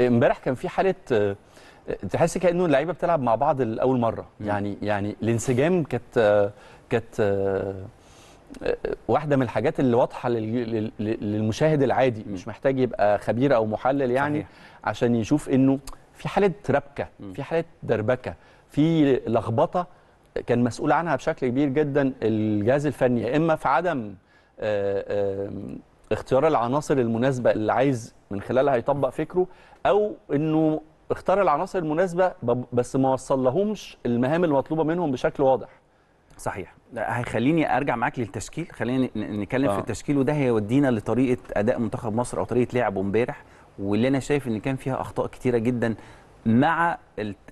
امبارح كان في حاله تحس كانه اللعيبه بتلعب مع بعض لاول مره يعني يعني الانسجام كانت كانت واحده من الحاجات اللي واضحه للمشاهد العادي مش محتاج يبقى خبير او محلل يعني صحيح. عشان يشوف انه في حاله ربكه في حاله دربكه في لخبطه كان مسؤول عنها بشكل كبير جدا الجهاز الفني يا اما في عدم آه، اختيار العناصر المناسبه اللي عايز من خلالها يطبق فكره او انه اختار العناصر المناسبه بس ما وصلهمش المهام المطلوبه منهم بشكل واضح صحيح هيخليني ارجع معاك للتشكيل خلينا نتكلم آه. في التشكيل وده هيودينا لطريقه اداء منتخب مصر او طريقه لعبه امبارح واللي انا شايف ان كان فيها اخطاء كتيره جدا مع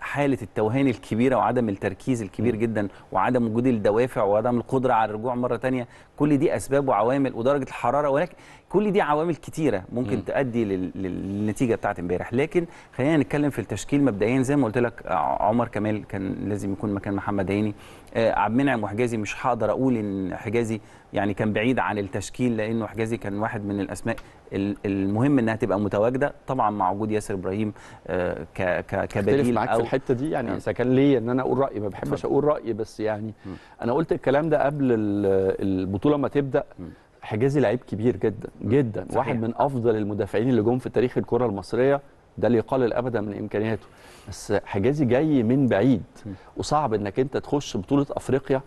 حاله التوهان الكبيره وعدم التركيز الكبير جدا وعدم وجود الدوافع وعدم القدره على الرجوع مره ثانيه كل دي اسباب وعوامل ودرجه الحراره ولكن كل دي عوامل كتيره ممكن تؤدي للنتيجه بتاعت امبارح لكن خلينا نتكلم في التشكيل مبدئيا زي ما قلت لك آه، عمر كمال كان لازم يكون مكان محمد هاني آه، عبد المنعم وحجازي مش هقدر اقول ان حجازي يعني كان بعيد عن التشكيل لانه حجازي كان واحد من الاسماء المهم انها تبقى متواجده طبعا مع وجود ياسر ابراهيم آه، كبديل جميل معاك في الحته دي يعني آه. اذا كان ليا ان انا اقول رايي ما بحبش اقول رايي بس يعني م. انا قلت الكلام ده قبل البطوله ما تبدا م. حجازي لعيب كبير جدا جدا صحيح. واحد من افضل المدافعين اللي جم في تاريخ الكره المصريه ده اللي يقلل ابدا من امكانياته بس حجازي جاي من بعيد وصعب انك انت تخش بطوله افريقيا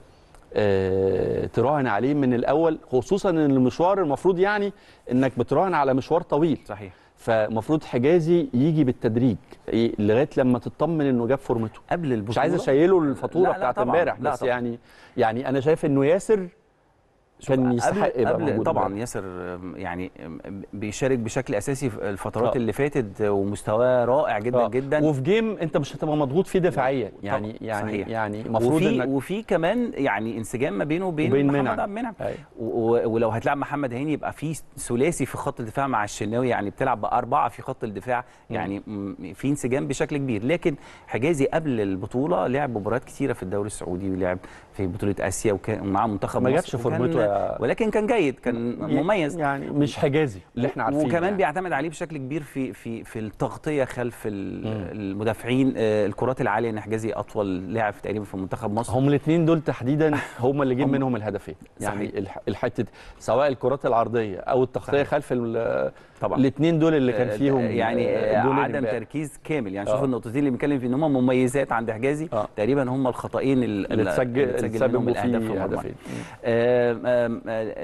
تراهن عليه من الاول خصوصا ان المشوار المفروض يعني انك بتراهن على مشوار طويل صحيح فمفروض حجازي يجي بالتدريج إيه، لغايه لما تطمن انه جاب فورمته قبل البطوله مش عايز اشيله الفاتوره بتاعت امبارح بس طبعًا. يعني يعني انا شايف انه ياسر كان يستحق قبل, قبل طبعا بقى. ياسر يعني بيشارك بشكل اساسي في الفترات طبعا. اه. اللي فاتت ومستواه رائع جدا طبعا. اه. جدا وفي جيم انت مش هتبقى مضغوط فيه دفاعيا يعني طبعا. يعني صحيح. يعني المفروض إنك وفي كمان يعني انسجام ما بينه وبين محمد محمد عبد المنعم أيوة. ولو هتلعب محمد هاني يبقى في ثلاثي في خط الدفاع مع الشناوي يعني بتلعب باربعه في خط الدفاع يعني في انسجام بشكل كبير لكن حجازي قبل البطوله لعب مباريات كثيره في الدوري السعودي ولعب في بطوله اسيا وكان ومعاه منتخب ما جابش فورمته ولكن كان جيد كان مميز يعني مش حجازي اللي احنا عارفينه وكمان يعني. بيعتمد عليه بشكل كبير في في في التغطيه خلف المدافعين آه، الكرات العاليه ان حجازي اطول لاعب تقريبا في منتخب مصر هم الاثنين دول تحديدا هم اللي جه منهم الهدفين يعني الحته سواء الكرات العرضيه او التغطيه خلف طبعا الاثنين دول اللي كان آه، فيهم آه، يعني عدم تركيز كامل يعني شوف آه. النقطتين اللي بنتكلم فيهم ان هم مميزات عند حجازي آه. تقريبا هم الخطئين اللي تسجل اللي تسجل منهم الاهداف في الهدفين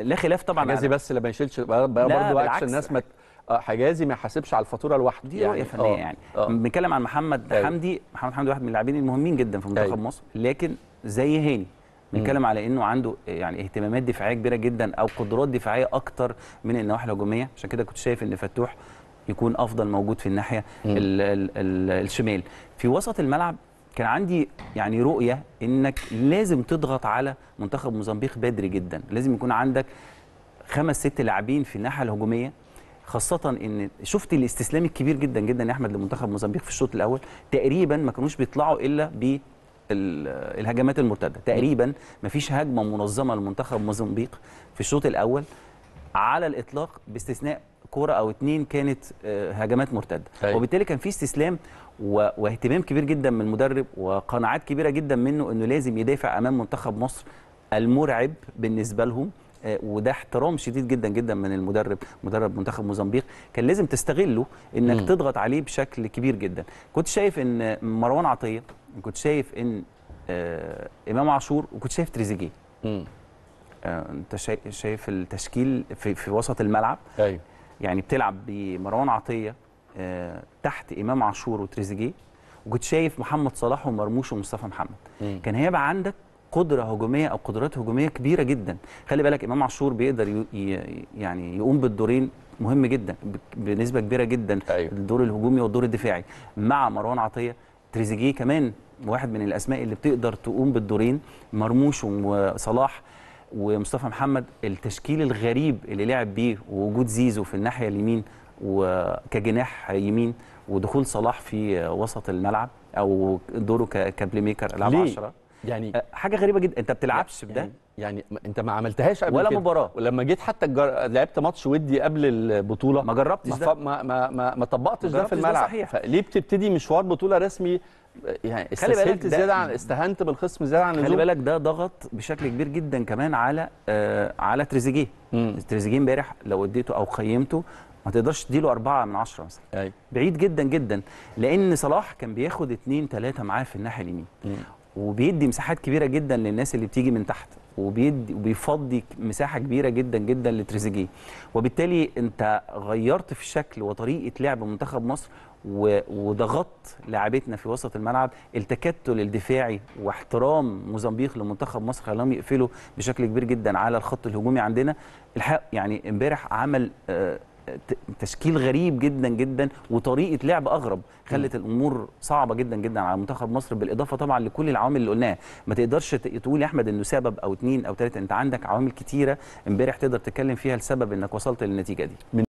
لا خلاف طبعا حجازي بس اللي ما يشيلش برضه عكس الناس ما آه، حجازي ما يحاسبش على الفاتوره لوحده دي رؤيه يعني. فنيه آه. يعني آه. بنتكلم عن محمد أيوه. حمدي محمد حمدي واحد من اللاعبين المهمين جدا في منتخب أيوه. مصر لكن زي هاني بنتكلم على انه عنده يعني اهتمامات دفاعيه كبيره جدا او قدرات دفاعيه اكتر من النواحي الهجوميه عشان كده كنت شايف ان فتوح يكون افضل موجود في الناحيه الـ الـ الـ الشمال في وسط الملعب كان عندي يعني رؤيه انك لازم تضغط على منتخب موزمبيق بدري جدا لازم يكون عندك خمس ست لاعبين في الناحيه الهجوميه خاصة ان شفت الاستسلام الكبير جدا جدا يا احمد لمنتخب موزمبيق في الشوط الاول تقريبا ما كانوش بيطلعوا الا ب الهجمات المرتده تقريبا ما فيش هجمه منظمه لمنتخب موزمبيق في الشوط الاول على الاطلاق باستثناء كوره او اتنين كانت آه، هجمات مرتده طيب. وبالتالي كان في استسلام واهتمام كبير جدا من المدرب وقناعات كبيره جدا منه انه لازم يدافع امام منتخب مصر المرعب بالنسبه لهم آه، وده احترام شديد جدا جدا من المدرب مدرب منتخب موزمبيق كان لازم تستغله انك م. تضغط عليه بشكل كبير جدا كنت شايف ان مروان عطيه كنت شايف ان آه، امام عاشور وكنت شايف تريزيجيه آه، انت شايف التشكيل في, في وسط الملعب ايوه يعني بتلعب بمروان عطيه آه، تحت امام عاشور وتريزيجيه وكنت شايف محمد صلاح ومرموش ومصطفى محمد م. كان هيبقى عندك قدره هجوميه او قدرات هجوميه كبيره جدا خلي بالك امام عاشور بيقدر يعني يقوم بالدورين مهم جدا بنسبه كبيره جدا أيوة. الدور الهجومي والدور الدفاعي مع مروان عطيه تريزيجيه كمان واحد من الاسماء اللي بتقدر تقوم بالدورين مرموش وصلاح ومصطفى محمد التشكيل الغريب اللي لعب بيه ووجود زيزو في الناحيه اليمين وكجناح يمين ودخول صلاح في وسط الملعب او دوره كبلاي ميكر ليه؟ 10 يعني آه، حاجه غريبه جدا انت بتلعبش يعني بده يعني, يعني انت ما عملتهاش قبل ولا كده. مباراه ولما جيت حتى جر... لعبت ماتش ودي قبل البطوله ما جربتش ما ده ما ما ما, ما طبقتش ده في الملعب ده صحيح. فليه بتبتدي مشوار بطوله رسمي يعني استهنت زياده عن استهنت بالخصم زياده عن اللزوم خلي بالك ده ضغط بشكل كبير جدا كمان على آه على تريزيجيه تريزيجيه امبارح لو اديته او قيمته ما تقدرش تديله أربعة من عشرة مثلا أي. بعيد جدا جدا لأن صلاح كان بياخد اثنين ثلاثه معاه في الناحية اليمين وبيدي مساحات كبيرة جدا للناس اللي بتيجي من تحت وبيدي وبيفضي مساحه كبيره جدا جدا لتريزيجيه وبالتالي انت غيرت في الشكل وطريقه لعب منتخب مصر وضغطت لاعبتنا في وسط الملعب التكتل الدفاعي واحترام موزمبيق لمنتخب مصر خلاهم يقفلوا بشكل كبير جدا على الخط الهجومي عندنا الحق يعني امبارح عمل آه، تشكيل غريب جدا جدا وطريقه لعب اغرب خلت الامور صعبه جدا جدا على منتخب مصر بالاضافه طبعا لكل العوامل اللي قلناها ما تقدرش تقول يا احمد انه سبب او اتنين او تلاته انت عندك عوامل كتيره امبارح تقدر تتكلم فيها لسبب انك وصلت للنتيجه دي